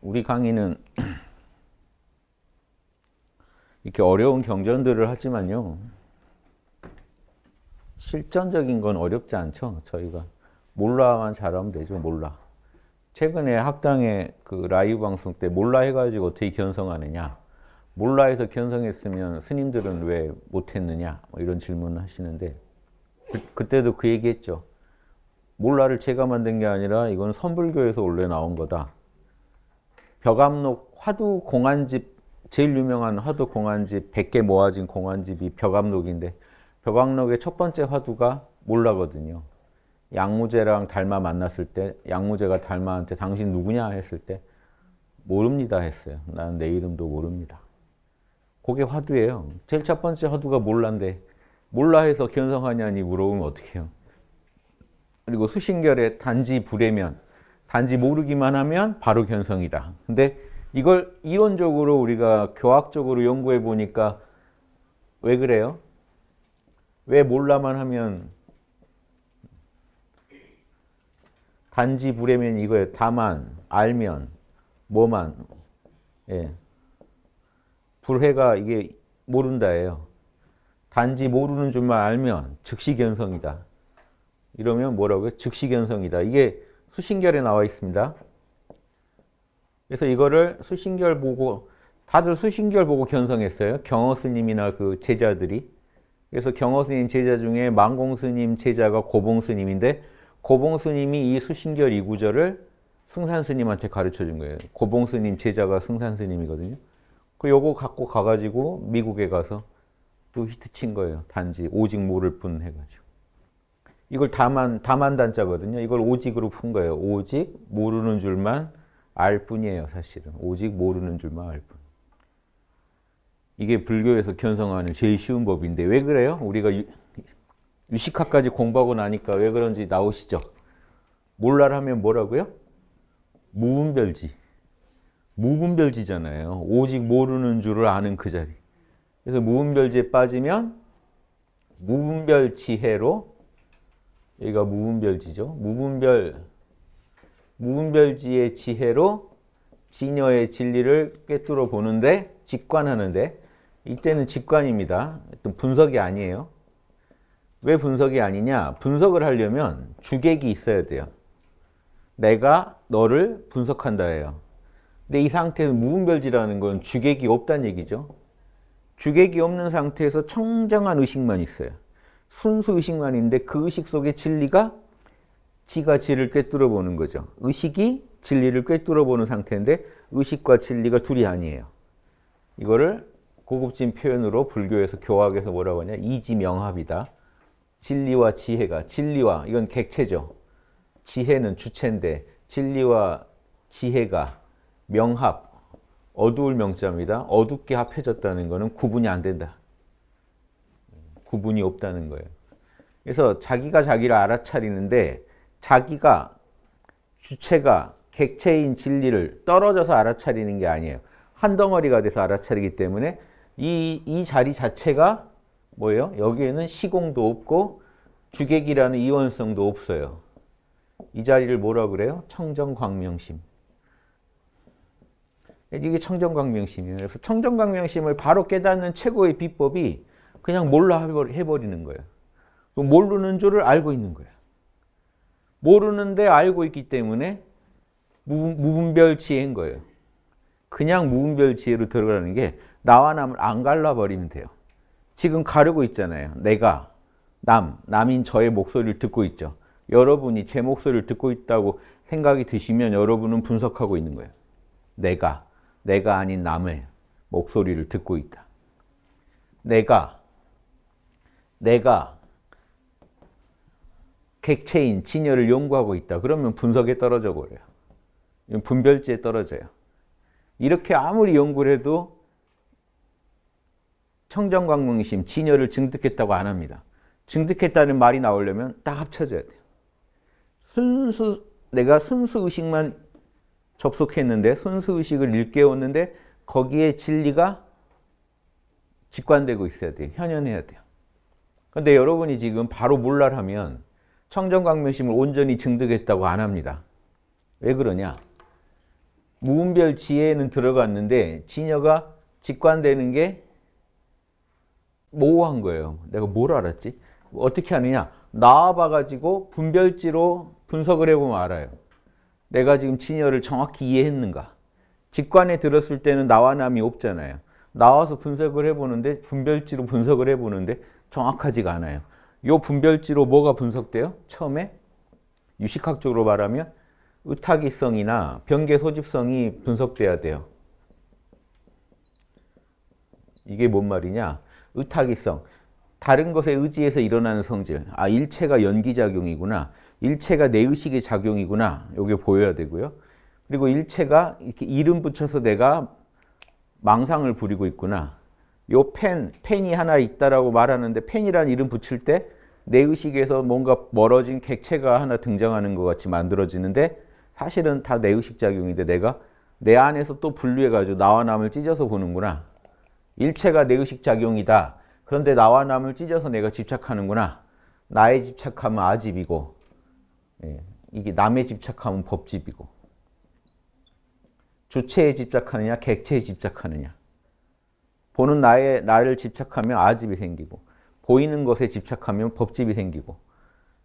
우리 강의는 이렇게 어려운 경전들을 하지만요. 실전적인 건 어렵지 않죠. 저희가 몰라만 잘하면 되죠. 몰라. 최근에 학당에 그 라이브 방송 때 몰라 해가지고 어떻게 견성하느냐. 몰라 해서 견성했으면 스님들은 왜 못했느냐. 뭐 이런 질문을 하시는데 그, 때도그 얘기했죠. 몰라를 제가 만든 게 아니라 이건 선불교에서 원래 나온 거다. 벽암록 화두 공안집 제일 유명한 화두 공안집 100개 모아진 공안집이 벽암록인데 벽암록의 첫 번째 화두가 몰라거든요. 양무제랑 달마 만났을 때 양무제가 달마한테 당신 누구냐 했을 때 모릅니다 했어요. 나는 내 이름도 모릅니다. 그게 화두예요. 제일 첫 번째 화두가 몰라데 몰라 해서 견성하냐니 물어보면 어떡해요. 그리고 수신결의 단지 불해면 단지 모르기만 하면 바로 견성이다. 근데 이걸 이론적으로 우리가 교학적으로 연구해 보니까 왜 그래요? 왜 몰라만 하면 단지 불에면 이거예요. 다만, 알면, 뭐만. 예. 불해가 이게 모른다예요. 단지 모르는 줄만 알면 즉시 견성이다. 이러면 뭐라고요? 즉시 견성이다. 이게 수신결에 나와 있습니다. 그래서 이거를 수신결 보고 다들 수신결 보고 견성했어요. 경허스님이나 그 제자들이. 그래서 경허스님 제자 중에 만공스님 제자가 고봉스님인데 고봉스님이 이 수신결 2구절을 승산스님한테 가르쳐 준 거예요. 고봉스님 제자가 승산스님이거든요. 그 요거 갖고 가가지고 미국에 가서 또 그 히트 친 거예요. 단지 오직 모를 뿐 해가지고. 이걸 다만 다만 단자거든요. 이걸 오직으로 푼 거예요. 오직 모르는 줄만 알 뿐이에요, 사실은. 오직 모르는 줄만 알 뿐. 이게 불교에서 견성하는 제일 쉬운 법인데 왜 그래요? 우리가 유, 식학까지 공부하고 나니까 왜 그런지 나오시죠? 몰라라면 뭐라고요? 무분별지. 무분별지잖아요. 오직 모르는 줄을 아는 그 자리. 그래서 무분별지에 빠지면 무분별지혜로 여기가 무분별지죠. 무분별, 무분별지의 지혜로 진여의 진리를 꿰뚫어 보는데 직관하는데 이때는 직관입니다. 분석이 아니에요. 왜 분석이 아니냐? 분석을 하려면 주객이 있어야 돼요. 내가 너를 분석한다 예요 근데 이 상태에서 무분별지라는 건 주객이 없다는 얘기죠. 주객이 없는 상태에서 청정한 의식만 있어요. 순수 의식만인데 그 의식 속에 진리가 지가 지를 꿰뚫어 보는 거죠. 의식이 진리를 꿰뚫어 보는 상태인데 의식과 진리가 둘이 아니에요. 이거를 고급진 표현으로 불교에서 교학에서 뭐라고 하냐 이지명합이다. 진리와 지혜가 진리와 이건 객체죠. 지혜는 주체인데 진리와 지혜가 명합 어두울 명자입니다. 어둡게 합해졌다는 것은 구분이 안 된다. 구분이 없다는 거예요. 그래서 자기가 자기를 알아차리는데 자기가 주체가 객체인 진리를 떨어져서 알아차리는 게 아니에요. 한 덩어리가 돼서 알아차리기 때문에 이, 이 자리 자체가 뭐예요? 여기에는 시공도 없고 주객이라는 이원성도 없어요. 이 자리를 뭐라 그래요? 청정광명심. 이게 청정광명심이에요. 그래서 청정광명심을 바로 깨닫는 최고의 비법이 그냥 몰라 해버리는 거예요. 그 모르는 줄을 알고 있는 거예요. 모르는데 알고 있기 때문에 무분별 지혜인 거예요. 그냥 무분별 지혜로 들어가는 게 나와 남을 안 갈라버리면 돼요. 지금 가르고 있잖아요. 내가, 남, 남인 저의 목소리를 듣고 있죠. 여러분이 제 목소리를 듣고 있다고 생각이 드시면 여러분은 분석하고 있는 거예요. 내가, 내가 아닌 남의 목소리를 듣고 있다. 내가, 내가 객체인 진열을 연구하고 있다. 그러면 분석에 떨어져 버려요. 분별지에 떨어져요. 이렇게 아무리 연구를 해도 청정광명심, 진열을 증득했다고 안 합니다. 증득했다는 말이 나오려면 딱 합쳐져야 돼요. 순수, 내가 순수의식만 접속했는데, 순수의식을 일깨웠는데, 거기에 진리가 직관되고 있어야 돼요. 현현해야 돼요. 그런데 여러분이 지금 바로 몰라하면 청정광명심을 온전히 증득했다고 안 합니다. 왜 그러냐? 무운별 지혜는 들어갔는데 진여가 직관되는 게 모호한 거예요. 내가 뭘 알았지? 어떻게 하느냐? 나와봐가지고 분별지로 분석을 해보면 알아요. 내가 지금 진여를 정확히 이해했는가? 직관에 들었을 때는 나와 남이 없잖아요. 나와서 분석을 해보는데 분별지로 분석을 해보는데 정확하지가 않아요. 요 분별지로 뭐가 분석돼요? 처음에 유식학적으로 말하면 의타기성이나 변계 소집성이 분석돼야 돼요. 이게 뭔 말이냐? 의타기성. 다른 것에 의지해서 일어나는 성질. 아, 일체가 연기작용이구나. 일체가 내 의식의 작용이구나. 이게 보여야 되고요. 그리고 일체가 이렇게 이름 붙여서 내가 망상을 부리고 있구나. 요 펜, 펜이 하나 있다라고 말하는데 펜이란 이름 붙일 때 내 의식에서 뭔가 멀어진 객체가 하나 등장하는 것 같이 만들어지는데 사실은 다 내 의식 작용인데 내가 내 안에서 또 분류해가지고 나와 남을 찢어서 보는구나. 일체가 내 의식 작용이다. 그런데 나와 남을 찢어서 내가 집착하는구나. 나의 집착하면 아집이고 예, 이게 남의 집착하면 법집이고 주체에 집착하느냐 객체에 집착하느냐 보는 나의 나를 집착하면 아집이 생기고 보이는 것에 집착하면 법집이 생기고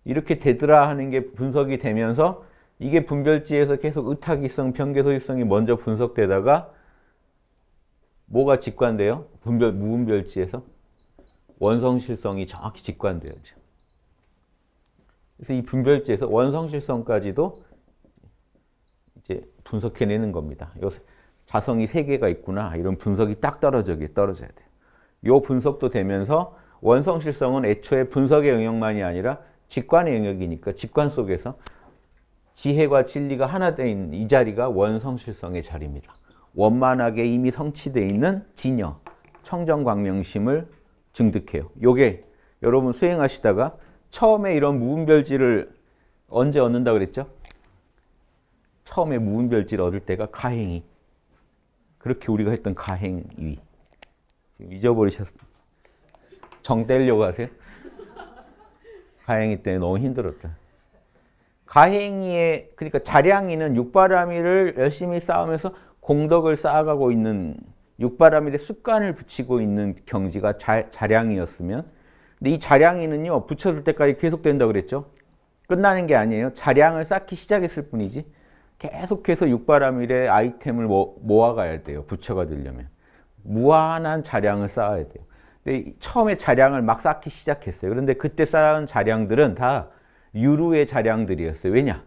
이렇게 되더라 하는 게 분석이 되면서 이게 분별지에서 계속 의타기성, 변계소유성이 먼저 분석되다가 뭐가 직관돼요? 분별, 무분별지에서? 원성실성이 정확히 직관되어 지금. 그래서 이 분별지에서 원성실성까지도 이제 분석해내는 겁니다. 요새 화성이 세개가 있구나 이런 분석이 딱 떨어지게 떨어져야 돼요. 분석도 되면서 원성실성은 애초에 분석의 영역만이 아니라 직관의 영역이니까 직관 속에서 지혜와 진리가 하나 된이 자리가 원성실성의 자리입니다. 원만하게 이미 성취되 있는 진여, 청정광명심을 증득해요. 요게 여러분 수행하시다가 처음에 이런 무분별지를 언제 얻는다 그랬죠? 처음에 무분별지를 얻을 때가 가행이 그렇게 우리가 했던 가행위. 지금 잊어버리셨, 정 떼려고 하세요? 가행위 때문에 너무 힘들었다. 가행위에, 그러니까 자량이는 육바라밀을 열심히 쌓으면서 공덕을 쌓아가고 있는 육바라밀의 습관을 붙이고 있는 경지가 자, 자량이었으면 근데 이 자량이는요, 붙여줄 때까지 계속된다 그랬죠? 끝나는 게 아니에요. 자량을 쌓기 시작했을 뿐이지. 계속해서 육바라밀의 아이템을 모아가야 돼요. 부처가 되려면. 무한한 자량을 쌓아야 돼요. 근데 처음에 자량을 막 쌓기 시작했어요. 그런데 그때 쌓은 자량들은 다 유루의 자량들이었어요. 왜냐?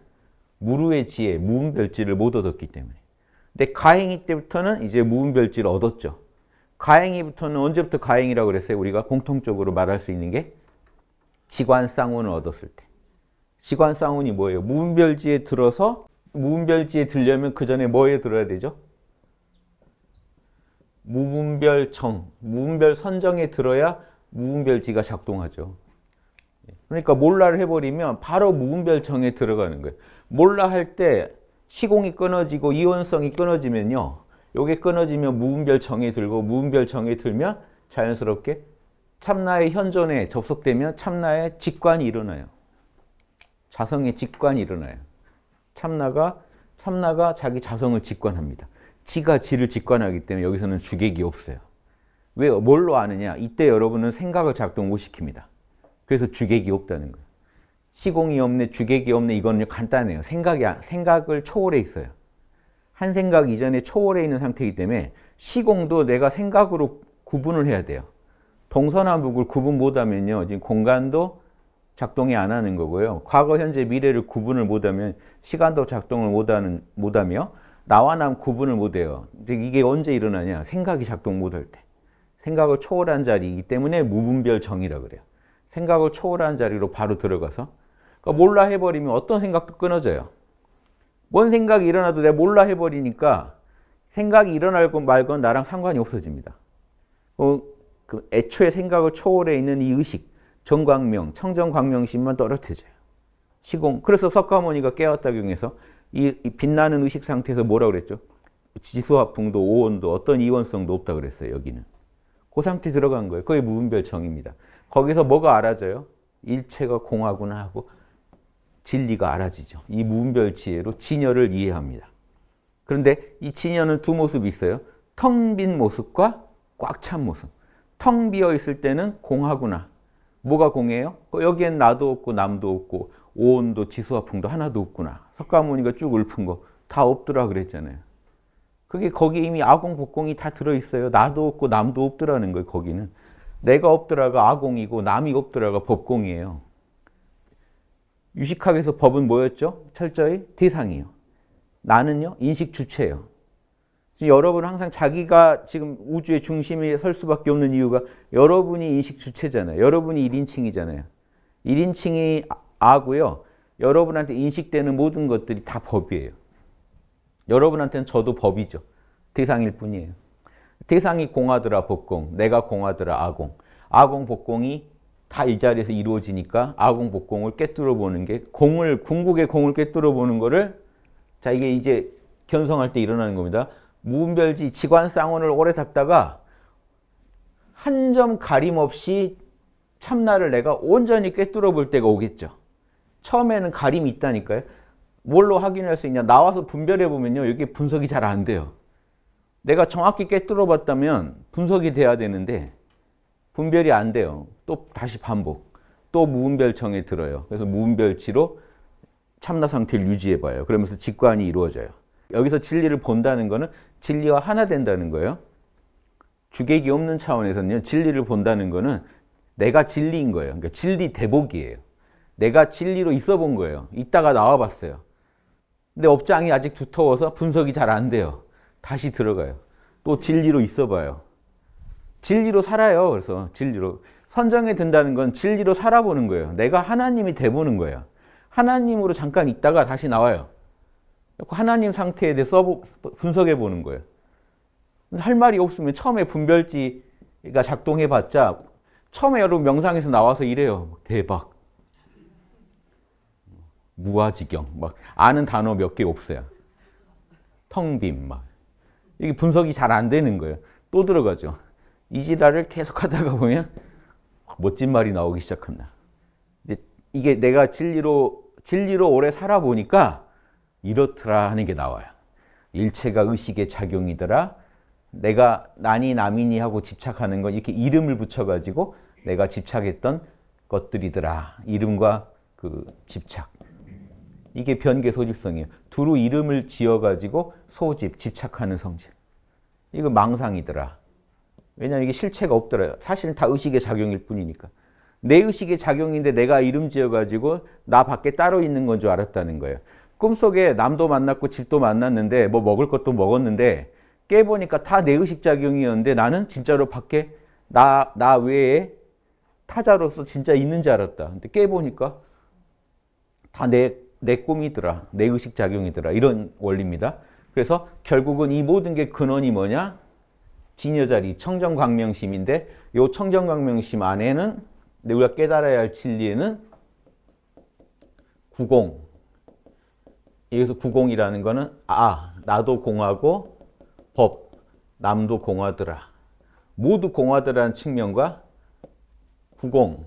무루의 지혜, 무음별지를 못 얻었기 때문에. 근데 가행이 때부터는 이제 무음별지를 얻었죠. 가행이부터는 언제부터 가행이라고 그랬어요? 우리가 공통적으로 말할 수 있는 게 지관쌍운을 얻었을 때. 지관쌍운이 뭐예요? 무음별지에 들어서 무분별지에 들려면 그 전에 뭐에 들어야 되죠? 무분별청, 무분별선정에 들어야 무분별지가 작동하죠. 그러니까 몰라를 해버리면 바로 무분별청에 들어가는 거예요. 몰라 할 때 시공이 끊어지고 이온성이 끊어지면요. 요게 끊어지면 무분별청에 들고 무분별청에 들면 자연스럽게 참나의 현존에 접속되면 참나의 직관이 일어나요. 자성의 직관이 일어나요. 참나가 참나가 자기 자성을 직관합니다. 지가 지를 직관하기 때문에 여기서는 주객이 없어요. 왜 뭘로 아느냐? 이때 여러분은 생각을 작동 못 시킵니다. 그래서 주객이 없다는 거예요. 시공이 없네, 주객이 없네 이거는 간단해요. 생각이 생각을 초월해 있어요. 한 생각 이전에 초월해 있는 상태이기 때문에 시공도 내가 생각으로 구분을 해야 돼요. 동서남북을 구분 못하면요. 지금 공간도 작동이 안 하는 거고요. 과거, 현재, 미래를 구분을 못하면 시간도 작동을 못하는, 못하며 나와 남 구분을 못해요. 이게 언제 일어나냐? 생각이 작동 못 할 때. 생각을 초월한 자리이기 때문에 무분별 정의라 그래요. 생각을 초월한 자리로 바로 들어가서 그러니까 몰라 해버리면 어떤 생각도 끊어져요. 뭔 생각이 일어나도 내가 몰라 해버리니까 생각이 일어날 건 말건 나랑 상관이 없어집니다. 어, 그 애초에 생각을 초월해 있는 이 의식, 정광명, 청정광명심만 떨어뜨려져요. 시공. 그래서 석가모니가 깨웠다경에서 이, 이, 빛나는 의식 상태에서 뭐라 그랬죠? 지수화풍도 오온도 어떤 이원성도 없다 그랬어요. 여기는. 그 상태 들어간 거예요. 그게 무분별정입니다. 거기서 뭐가 알아져요? 일체가 공하구나 하고 진리가 알아지죠. 이 무분별 지혜로 진여를 이해합니다. 그런데 이 진여는 두 모습이 있어요. 텅 빈 모습과 꽉 찬 모습. 텅 비어 있을 때는 공하구나. 뭐가 공해요? 그 여기엔 나도 없고 남도 없고 오온도 지수화풍도 하나도 없구나. 석가모니가 쭉 읊은 거다 없더라 그랬잖아요. 그게 거기 이미 아공, 복공이 다 들어있어요. 나도 없고 남도 없더라는 거예요, 거기는. 내가 없더라가 아공이고 남이 없더라가 법공이에요. 유식학에서 법은 뭐였죠? 철저히 대상이요. 나는요, 인식 주체예요. 여러분 항상 자기가 지금 우주의 중심에 설 수밖에 없는 이유가 여러분이 인식 주체잖아요. 여러분이 1인칭이잖아요. 1인칭이 아고요. 여러분한테 인식되는 모든 것들이 다 법이에요. 여러분한테는 저도 법이죠. 대상일 뿐이에요. 대상이 공하더라 법공, 내가 공하더라 아공. 아공 복공이 다 이 자리에서 이루어지니까 아공 복공을 깨뜨려 보는 게 공을 궁극의 공을 깨뜨려 보는 거를 자 이게 이제 견성할 때 일어나는 겁니다. 무분별지 지관 쌍원을 오래 답다가 한 점 가림 없이 참나를 내가 온전히 꿰뚫어 볼 때가 오겠죠. 처음에는 가림이 있다니까요. 뭘로 확인할 수 있냐. 나와서 분별해 보면요. 이게 분석이 잘 안 돼요. 내가 정확히 꿰뚫어 봤다면 분석이 돼야 되는데 분별이 안 돼요. 또 다시 반복. 또 무분별청에 들어요. 그래서 무분별치로 참나 상태를 유지해 봐요. 그러면서 직관이 이루어져요. 여기서 진리를 본다는 것은 진리와 하나 된다는 거예요. 주객이 없는 차원에서는요. 진리를 본다는 것은 내가 진리인 거예요. 그러니까 진리 대복이에요. 내가 진리로 있어 본 거예요. 있다가 나와 봤어요. 근데 업장이 아직 두터워서 분석이 잘 안 돼요. 다시 들어가요. 또 진리로 있어 봐요. 진리로 살아요. 그래서 진리로 선정에 든다는 건 진리로 살아보는 거예요. 내가 하나님이 돼보는 거예요. 하나님으로 잠깐 있다가 다시 나와요. 하나님 상태에 대해서 분석해 보는 거예요. 할 말이 없으면 처음에 분별지가 작동해봤자 처음에 여러분 명상에서 나와서 이래요. 대박. 무아지경. 막 아는 단어 몇 개 없어요. 텅빔 막. 이게 분석이 잘 안 되는 거예요. 또 들어가죠. 이지랄을 계속 하다가 보면 멋진 말이 나오기 시작합니다. 이제 이게 내가 진리로 진리로 오래 살아보니까 이렇더라 하는 게 나와요. 일체가 의식의 작용이더라. 내가 난이 남이니 하고 집착하는 건 이렇게 이름을 붙여가지고 내가 집착했던 것들이더라. 이름과 그 집착. 이게 변계 소질성이에요. 두루 이름을 지어가지고 소집, 집착하는 성질. 이거 망상이더라. 왜냐하면 이게 실체가 없더라. 사실은 다 의식의 작용일 뿐이니까. 내 의식의 작용인데 내가 이름 지어가지고 나 밖에 따로 있는 건 줄 알았다는 거예요. 꿈속에 남도 만났고 집도 만났는데 뭐 먹을 것도 먹었는데 깨보니까 다 내 의식작용이었는데 나는 진짜로 밖에 나, 나 외에 타자로서 진짜 있는 줄 알았다. 근데 깨보니까 다 내, 내 꿈이더라. 내 의식작용이더라. 이런 원리입니다. 그래서 결국은 이 모든 게 근원이 뭐냐? 진여자리, 청정광명심인데 이 청정광명심 안에는 우리가 깨달아야 할 진리에는 구공, 여기서 구공이라는 거는 아, 나도 공하고 법, 남도 공하더라. 모두 공하더라는 측면과 구공,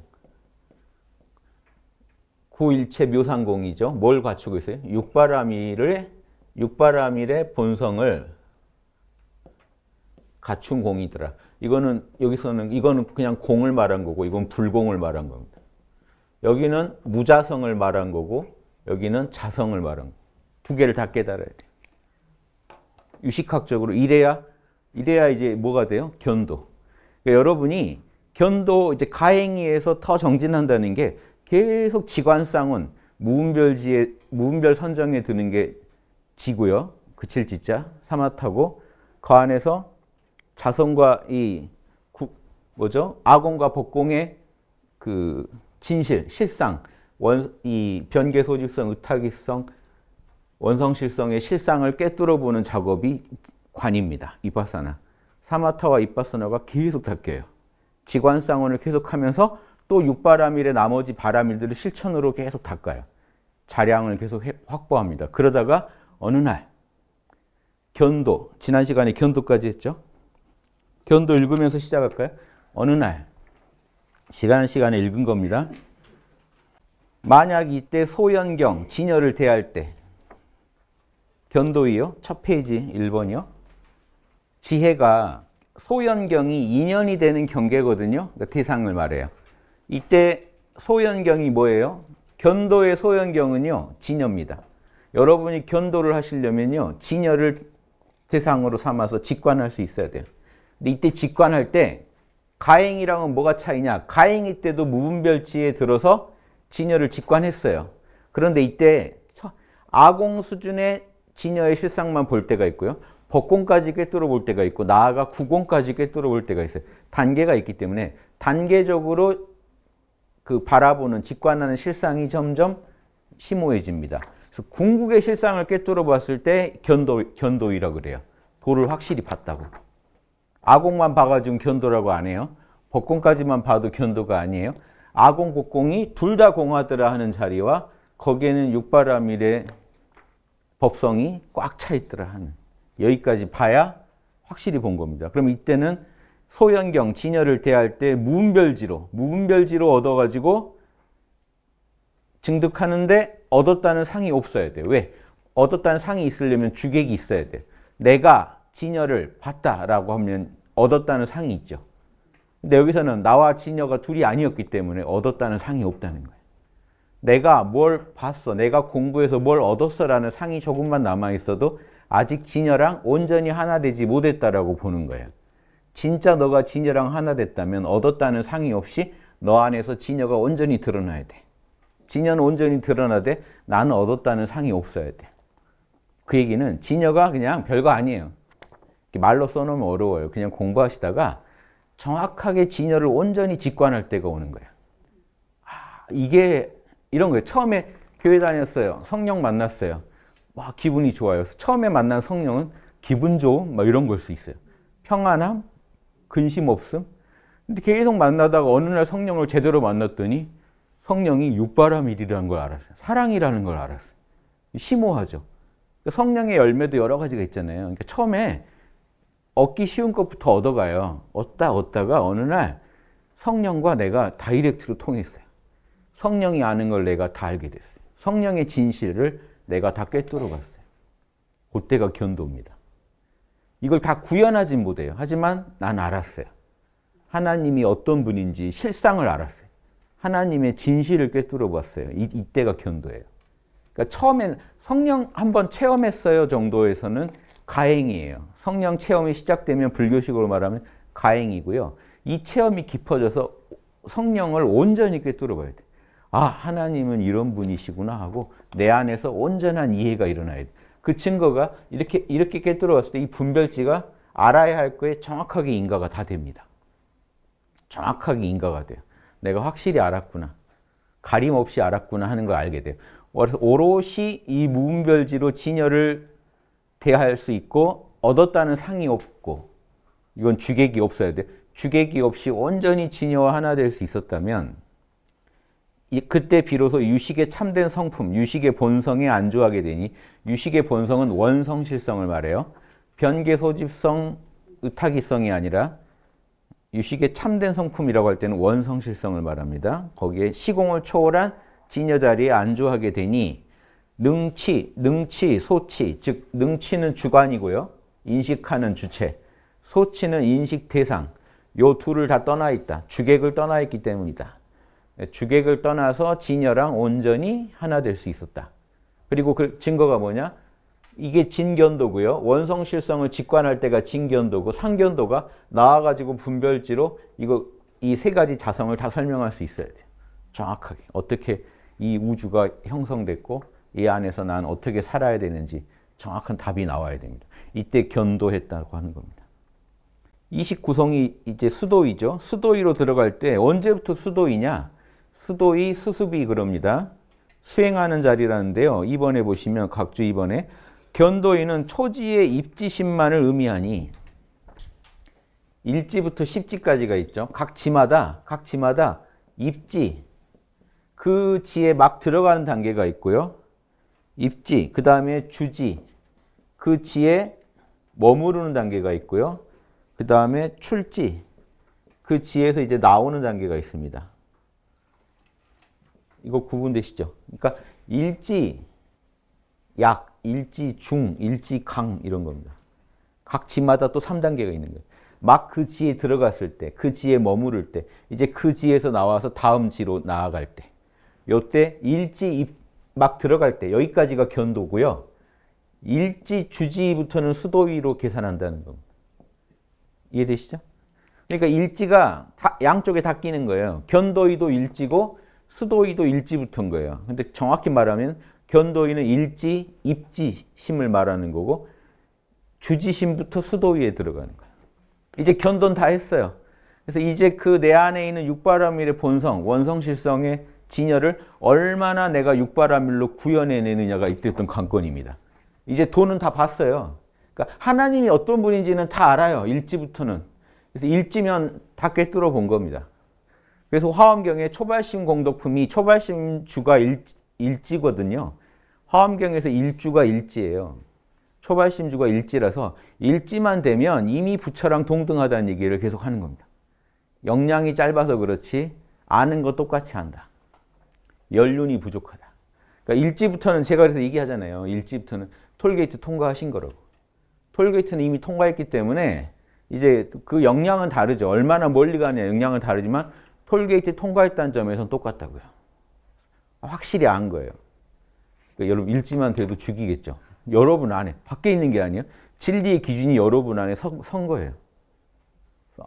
구일체 묘상공이죠. 뭘 갖추고 있어요? 육바라밀을 육바라밀의 본성을 갖춘 공이더라. 이거는 여기서는 이거는 그냥 공을 말한 거고 이건 불공을 말한 겁니다. 여기는 무자성을 말한 거고 여기는 자성을 말한 거. 두 개를 다 깨달아야 돼 유식학적으로 이래야 이래야 이제 뭐가 돼요? 견도. 그러니까 여러분이 견도 이제 가행이에서 터 정진한다는 게 계속 지관상은 무운별지에 무운별 선정에 드는 게 지고요. 그칠 지자 사마타고 그 안에서 자성과 이 구, 뭐죠? 악공과 법공의 그 진실, 실상, 원, 이 변계 소질성, 의탁이성, 원성실성의 실상을 깨뚫어 보는 작업이 관입니다. 이바사나. 사마타와 이바사나가 계속 닦여요. 지관상원을 계속하면서 또 육바라밀의 나머지 바라밀들을 실천으로 계속 닦아요. 자량을 계속 확보합니다. 그러다가 어느 날 견도, 지난 시간에 견도까지 했죠. 견도 읽으면서 시작할까요? 어느 날 시간 시간에 읽은 겁니다. 만약 이때 소연경, 진여를 대할 때 견도이요. 첫 페이지 1번이요. 지혜가 소연경이 2년이 되는 경계거든요. 그러니까 대상을 말해요. 이때 소연경이 뭐예요? 견도의 소연경은요. 진여입니다. 여러분이 견도를 하시려면요. 진여를 대상으로 삼아서 직관할 수 있어야 돼요. 근데 이때 직관할 때 가행이랑은 뭐가 차이냐? 가행이 때도 무분별지에 들어서 진여를 직관했어요. 그런데 이때 아공 수준의 진여의 실상만 볼 때가 있고요. 법공까지 꿰뚫어 볼 때가 있고 나아가 구공까지 꿰뚫어 볼 때가 있어요. 단계가 있기 때문에 단계적으로 그 바라보는 직관하는 실상이 점점 심오해집니다. 그래서 궁극의 실상을 꿰뚫어 봤을 때 견도, 견도이라 그래요. 도를 확실히 봤다고. 아공만 봐가지고 견도라고 안 해요. 법공까지만 봐도 견도가 아니에요. 아공, 곡공이 둘 다 공하더라 하는 자리와 거기에는 육바라밀의 법성이 꽉 차 있더라 하는 여기까지 봐야 확실히 본 겁니다. 그럼 이때는 소연경 진열을 대할 때 무분별지로 무분별지로 얻어가지고 증득하는데 얻었다는 상이 없어야 돼. 왜? 얻었다는 상이 있으려면 주객이 있어야 돼. 내가 진여를 봤다라고 하면 얻었다는 상이 있죠. 근데 여기서는 나와 진여가 둘이 아니었기 때문에 얻었다는 상이 없다는 거예요. 내가 뭘 봤어, 내가 공부해서 뭘 얻었어라는 상이 조금만 남아있어도 아직 진여랑 온전히 하나 되지 못했다라고 보는 거예요. 진짜 너가 진여랑 하나 됐다면 얻었다는 상의 없이 너 안에서 진여가 온전히 드러나야 돼. 진여는 온전히 드러나되 나는 얻었다는 상이 없어야 돼. 그 얘기는 진여가 그냥 별거 아니에요. 말로 써놓으면 어려워요. 그냥 공부하시다가 정확하게 진여를 온전히 직관할 때가 오는 거예요. 아, 이게 이런 거예요. 처음에 교회 다녔어요. 성령 만났어요. 와, 기분이 좋아요. 처음에 만난 성령은 기분 좋음, 막 이런 걸 수 있어요. 평안함, 근심 없음. 근데 계속 만나다가 어느 날 성령을 제대로 만났더니 성령이 육바람일이라는 걸 알았어요. 사랑이라는 걸 알았어요. 심오하죠. 그러니까 성령의 열매도 여러 가지가 있잖아요. 그러니까 처음에 얻기 쉬운 것부터 얻어가요. 얻다 얻다가 어느 날 성령과 내가 다이렉트로 통했어요. 성령이 아는 걸 내가 다 알게 됐어요. 성령의 진실을 내가 다 꿰뚫어 봤어요. 그때가 견도입니다. 이걸 다 구현하지 못해요. 하지만 난 알았어요. 하나님이 어떤 분인지 실상을 알았어요. 하나님의 진실을 꿰뚫어 봤어요. 이, 이때가 견도예요. 그러니까 처음엔 성령 한번 체험했어요 정도에서는 가행이에요. 성령 체험이 시작되면 불교식으로 말하면 가행이고요. 이 체험이 깊어져서 성령을 온전히 꿰뚫어 봐야 돼. 아 하나님은 이런 분이시구나 하고 내 안에서 온전한 이해가 일어나야 돼. 그 증거가 이렇게 이렇게 깨뜨려왔을 때 이 분별지가 알아야 할 거에 정확하게 인가가 다 됩니다. 정확하게 인가가 돼요. 내가 확실히 알았구나. 가림 없이 알았구나 하는 걸 알게 돼요. 오롯이 이 무분별지로 진여를 대할 수 있고 얻었다는 상이 없고 이건 주객이 없어야 돼. 주객이 없이 온전히 진여와 하나 될 수 있었다면 그때 비로소 유식의 참된 성품, 유식의 본성이 안주하게 되니 유식의 본성은 원성실성을 말해요. 변계 소집성, 의타기성이 아니라 유식의 참된 성품이라고 할 때는 원성실성을 말합니다. 거기에 시공을 초월한 진여 자리에 안주하게 되니 능치, 능치, 소치, 즉 능치는 주관이고요. 인식하는 주체, 소치는 인식 대상, 요 둘을 다 떠나 있다. 주객을 떠나 있기 때문이다. 예, 주객을 떠나서 진여랑 온전히 하나 될 수 있었다. 그리고 그 증거가 뭐냐? 이게 진견도고요. 원성실성을 직관할 때가 진견도고 상견도가 나와가지고 분별지로 이거 이 세 가지 자성을 다 설명할 수 있어야 돼요. 정확하게 어떻게 이 우주가 형성됐고 이 안에서 난 어떻게 살아야 되는지 정확한 답이 나와야 됩니다. 이때 견도했다고 하는 겁니다. 29성이 이제 수도이죠. 수도위로 들어갈 때 언제부터 수도이냐? 수도의 수습이 그럽니다. 수행하는 자리라는데요. 2번에 보시면 각주 2번에 견도인은 초지의 입지심만을 의미하니 1지부터 10지까지가 있죠. 각 지마다 각 지마다 입지 그 지에 막 들어가는 단계가 있고요. 입지 그 다음에 주지 그 지에 머무르는 단계가 있고요. 그 다음에 출지 그 지에서 이제 나오는 단계가 있습니다. 이거 구분되시죠? 그러니까 일지 약, 일지 중, 일지 강 이런 겁니다. 각 지마다 또 3단계가 있는 거예요. 막 그 지에 들어갔을 때, 그 지에 머무를 때, 이제 그 지에서 나와서 다음 지로 나아갈 때, 요때 일지 입, 막 들어갈 때 여기까지가 견도고요. 일지 주지부터는 수도위로 계산한다는 겁니다. 이해되시죠? 그러니까 일지가 다, 양쪽에 다 끼는 거예요. 견도위도 일지고 수도위도 일지붙은 거예요. 근데 정확히 말하면 견도이는 일지, 입지심을 말하는 거고 주지심부터 수도위에 들어가는 거예요. 이제 견도는 다 했어요. 그래서 이제 그 내 안에 있는 육바라밀의 본성, 원성실성의 진열을 얼마나 내가 육바라밀로 구현해내느냐가 이때였던 관건입니다. 이제 돈은 다 봤어요. 그러니까 하나님이 어떤 분인지는 다 알아요. 일지부터는. 그래서 일지면 다 꿰뚫어 본 겁니다. 그래서 화엄경의 초발심 공덕품이 초발심 주가 일, 일지거든요. 화엄경에서 일주가 일지예요. 초발심 주가 일지라서 일지만 되면 이미 부처랑 동등하다는 얘기를 계속 하는 겁니다. 역량이 짧아서 그렇지 아는 거 똑같이 한다. 연륜이 부족하다. 그러니까 일지부터는 제가 그래서 얘기하잖아요. 일지부터는 톨게이트 통과하신 거라고. 톨게이트는 이미 통과했기 때문에 이제 그 역량은 다르죠. 얼마나 멀리 가냐 역량은 다르지만 톨게이트 통과했다는 점에서는 똑같다고요. 확실히 안 거예요. 그러니까 여러분 일지만 돼도 죽이겠죠. 여러분 안에 밖에 있는 게 아니에요. 진리의 기준이 여러분 안에 서, 선 거예요.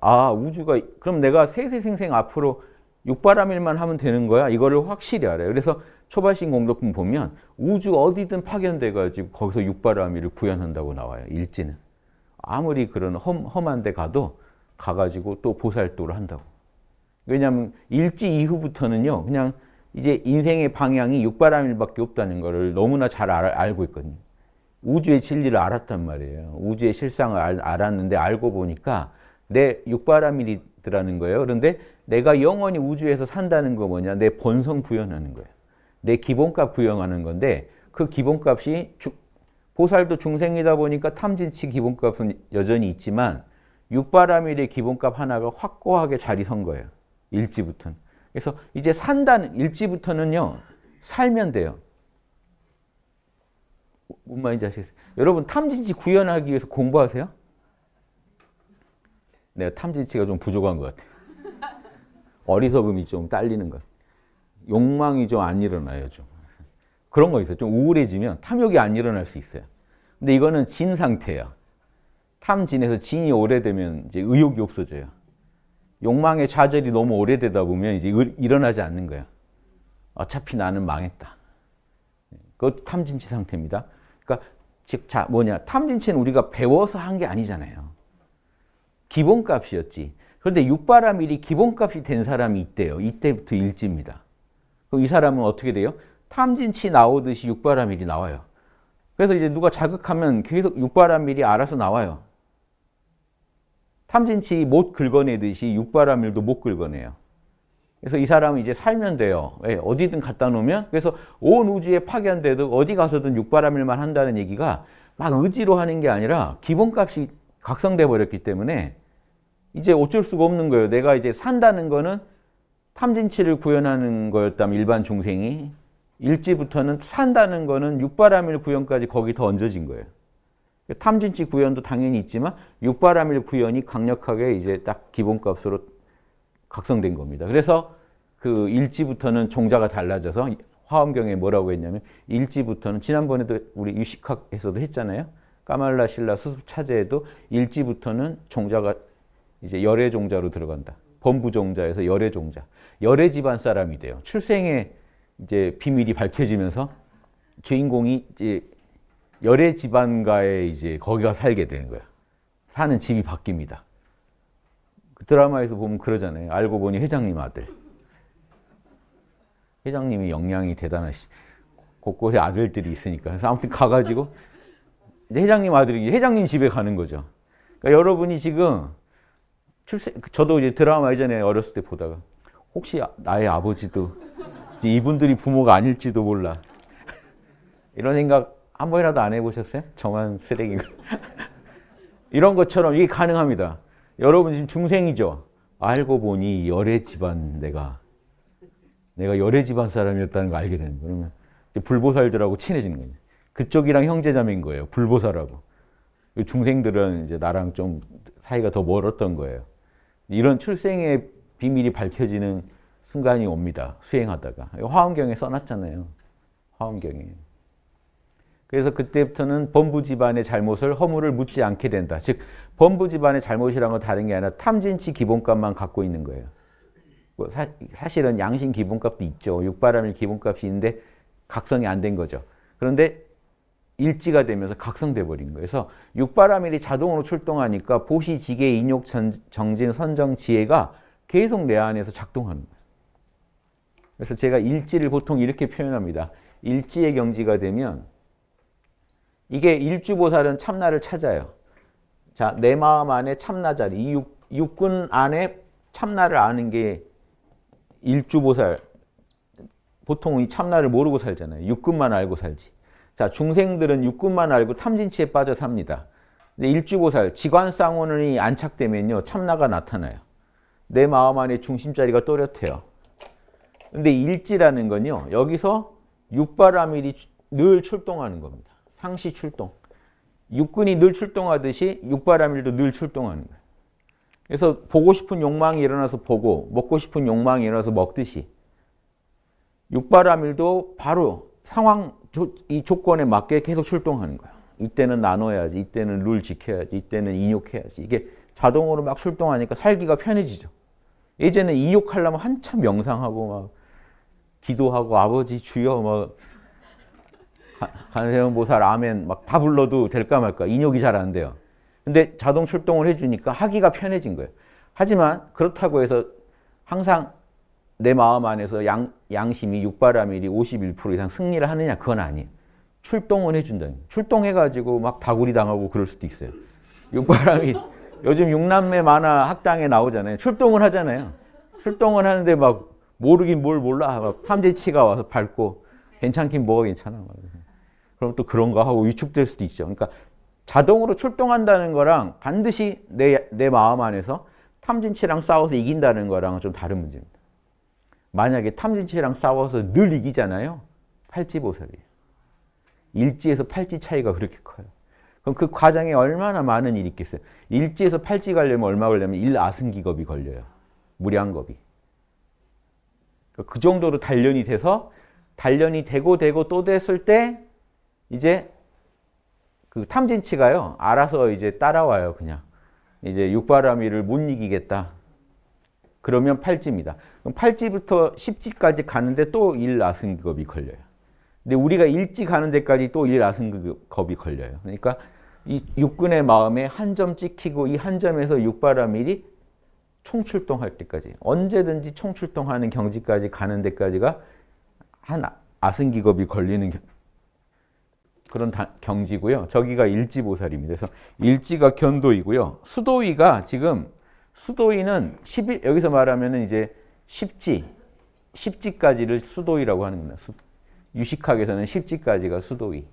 아 우주가 그럼 내가 세세생생 앞으로 육바람일만 하면 되는 거야? 이거를 확실히 알아요. 그래서 초발신 공덕분 보면 우주 어디든 파견돼가지고 거기서 육바람일을 구현한다고 나와요. 일지는. 아무리 그런 험, 험한 데 가도 가가지고 또 보살도를 한다고. 왜냐하면 일지 이후부터는요. 그냥 이제 인생의 방향이 육바람일밖에 없다는 것을 너무나 잘 알, 고 있거든요. 우주의 진리를 알았단 말이에요. 우주의 실상을 알, 알았는데 알고 보니까 내 육바람일이더라는 거예요. 그런데 내가 영원히 우주에서 산다는 거 뭐냐? 내 본성 구현하는 거예요. 내 기본값 구현하는 건데 그 기본값이 주, 보살도 중생이다 보니까 탐진치 기본값은 여전히 있지만 육바람일의 기본값 하나가 확고하게 자리 선 거예요. 일지부터는. 그래서 이제 산다는 일지부터는요. 살면 돼요. 뭔 말인지 아시겠어요? 여러분 탐진치 구현하기 위해서 공부하세요? 네, 탐진치가 좀 부족한 것 같아요. 어리석음이 좀 딸리는 것. 욕망이 좀 안 일어나요, 좀. 그런 거 있어요. 좀 우울해지면 탐욕이 안 일어날 수 있어요. 근데 이거는 진 상태예요. 탐진에서 진이 오래되면 이제 의욕이 없어져요. 욕망의 좌절이 너무 오래되다 보면 이제 일어나지 않는 거야. 어차피 나는 망했다. 그것 탐진치 상태입니다. 그러니까 즉 자, 뭐냐 탐진치는 우리가 배워서 한 게 아니잖아요. 기본값이었지. 그런데 육바라밀이 기본값이 된 사람이 있대요. 이때부터 일지입니다. 그럼 이 사람은 어떻게 돼요? 탐진치 나오듯이 육바라밀이 나와요. 그래서 이제 누가 자극하면 계속 육바라밀이 알아서 나와요. 탐진치 못 긁어내듯이 육바라밀도 못 긁어내요. 그래서 이 사람은 이제 살면 돼요. 예, 어디든 갖다 놓으면. 그래서 온 우주에 파견돼도 어디 가서든 육바라밀만 한다는 얘기가 막 의지로 하는 게 아니라 기본값이 각성돼 버렸기 때문에 이제 어쩔 수가 없는 거예요. 내가 이제 산다는 거는 탐진치를 구현하는 거였다면 일반 중생이 일지부터는 산다는 거는 육바라밀 구현까지 거기 더 얹어진 거예요. 탐진치 구현도 당연히 있지만 육바람일 구현이 강력하게 이제 딱 기본값으로 각성된 겁니다. 그래서 그 일지부터는 종자가 달라져서 화엄경에 뭐라고 했냐면 일지부터는 지난번에도 우리 유식학에서도 했잖아요. 까말라 신라 수습 차제에도 일지부터는 종자가 이제 열애 종자로 들어간다. 범부 종자에서 열애 종자. 열애 집안 사람이 돼요. 출생의 이제 비밀이 밝혀지면서 주인공이 이제 열애 집안가에 이제 거기가 살게 되는 거야. 사는 집이 바뀝니다. 그 드라마에서 보면 그러잖아요. 알고 보니 회장님 아들. 회장님이 역량이 대단하시. 곳곳에 아들들이 있으니까. 그래서 아무튼 가가지고 이제 회장님 아들이 회장님 집에 가는 거죠. 그러니까 여러분이 지금 출세, 저도 이제 드라마 예전에 어렸을 때 보다가 혹시 나의 아버지도 이분들이 부모가 아닐지도 몰라. 이런 생각 한 번이라도 안 해보셨어요? 저만 쓰레기가. 이런 것처럼 이게 가능합니다. 여러분 지금 중생이죠? 알고 보니 열의 집안 내가 내가 열의 집안 사람이었다는 걸 알게 되는 거예요. 그러면 불보살들하고 친해지는 거예요. 그쪽이랑 형제자매인 거예요. 불보살하고. 그 중생들은 이제 나랑 좀 사이가 더 멀었던 거예요. 이런 출생의 비밀이 밝혀지는 순간이 옵니다. 수행하다가. 화엄경에 써놨잖아요. 화엄경에. 그래서 그때부터는 범부 집안의 잘못을 허물을 묻지 않게 된다. 즉 범부 집안의 잘못이란 건 다른 게 아니라 탐진치 기본값만 갖고 있는 거예요. 뭐 사, 실은 양심 기본값도 있죠. 육바람일 기본값이 있는데 각성이 안 된 거죠. 그런데 일지가 되면서 각성돼 버린 거예요. 그래서 육바람일이 자동으로 출동하니까 보시, 지계, 인욕, 정진, 선정, 지혜가 계속 내 안에서 작동하는 거예요. 그래서 제가 일지를 보통 이렇게 표현합니다. 일지의 경지가 되면 이게 일주보살은 참나를 찾아요. 자, 내 마음 안에 참나 자리, 이 육, 육군 안에 참나를 아는 게 일주보살, 보통 이 참나를 모르고 살잖아요. 육군만 알고 살지. 자, 중생들은 육군만 알고 탐진치에 빠져 삽니다. 근데 일주보살, 지관쌍원이 안착되면요, 참나가 나타나요. 내 마음 안에 중심자리가 또렷해요. 근데 일지라는 건요, 여기서 육바라밀이 늘 출동하는 겁니다. 항시 출동. 육군이 늘 출동하듯이 육바람일도 늘 출동하는 거예요. 그래서 보고 싶은 욕망이 일어나서 보고 먹고 싶은 욕망이 일어나서 먹듯이 육바람일도 바로 상황 이 조건에 맞게 계속 출동하는 거야. 이때는 나눠야지, 이때는 룰 지켜야지, 이때는 인욕해야지. 이게 자동으로 막 출동하니까 살기가 편해지죠. 이제는 인욕하려면 한참 명상하고 막 기도하고 아버지 주여 막 한세형 보살 아멘막 다 불러도 될까 말까 인욕이 잘 안 돼요. 근데 자동 출동을 해주니까 하기가 편해진 거예요. 하지만 그렇다고 해서 항상 내 마음 안에서 양, 양심이 육바라밀이 51% 이상 승리를 하느냐 그건 아니에요. 출동은 해준다. 출동해가지고 막 다구리 당하고 그럴 수도 있어요. 육바라밀 요즘 육남매 만화 학당에 나오잖아요. 출동을 하잖아요. 출동을 하는데 막 모르긴 뭘 몰라. 막 탐재치가 와서 밟고 괜찮긴 뭐가 괜찮아. 그럼 또 그런가 하고 위축될 수도 있죠. 그러니까 자동으로 출동한다는 거랑 반드시 내, 내 마음 안에서 탐진치랑 싸워서 이긴다는 거랑은 좀 다른 문제입니다. 만약에 탐진치랑 싸워서 늘 이기잖아요. 팔찌 보살이 일지에서 팔찌 차이가 그렇게 커요. 그럼 그 과정에 얼마나 많은 일이 있겠어요. 일지에서 팔찌 가려면 얼마 걸려면 일아승기겁이 걸려요. 무량겁이. 그러니까 그 정도로 단련이 돼서 단련이 되고 되고 또 됐을 때 이제 그 탐진치가요. 알아서 이제 따라와요. 그냥. 이제 육바라미를 못 이기겠다. 그러면 팔찌입니다. 그럼 팔찌부터 십찌까지 가는데 또 일아승급이 걸려요. 근데 우리가 일찌 가는 데까지 또 일아승급이 걸려요. 그러니까 이 육군의 마음에 한 점 찍히고 이 한 점에서 육바라밀이 총출동할 때까지 언제든지 총출동하는 경지까지 가는 데까지가 한 아승기겁이 걸리는 그런 다, 경지고요. 저기가 일지보살입니다. 그래서 일지가 견도이고요. 수도위가 지금 수도위는 11 여기서 말하면 이제 10지, 10지까지를 수도위라고 하는 겁니다. 유식학에서는 10지까지가 수도위.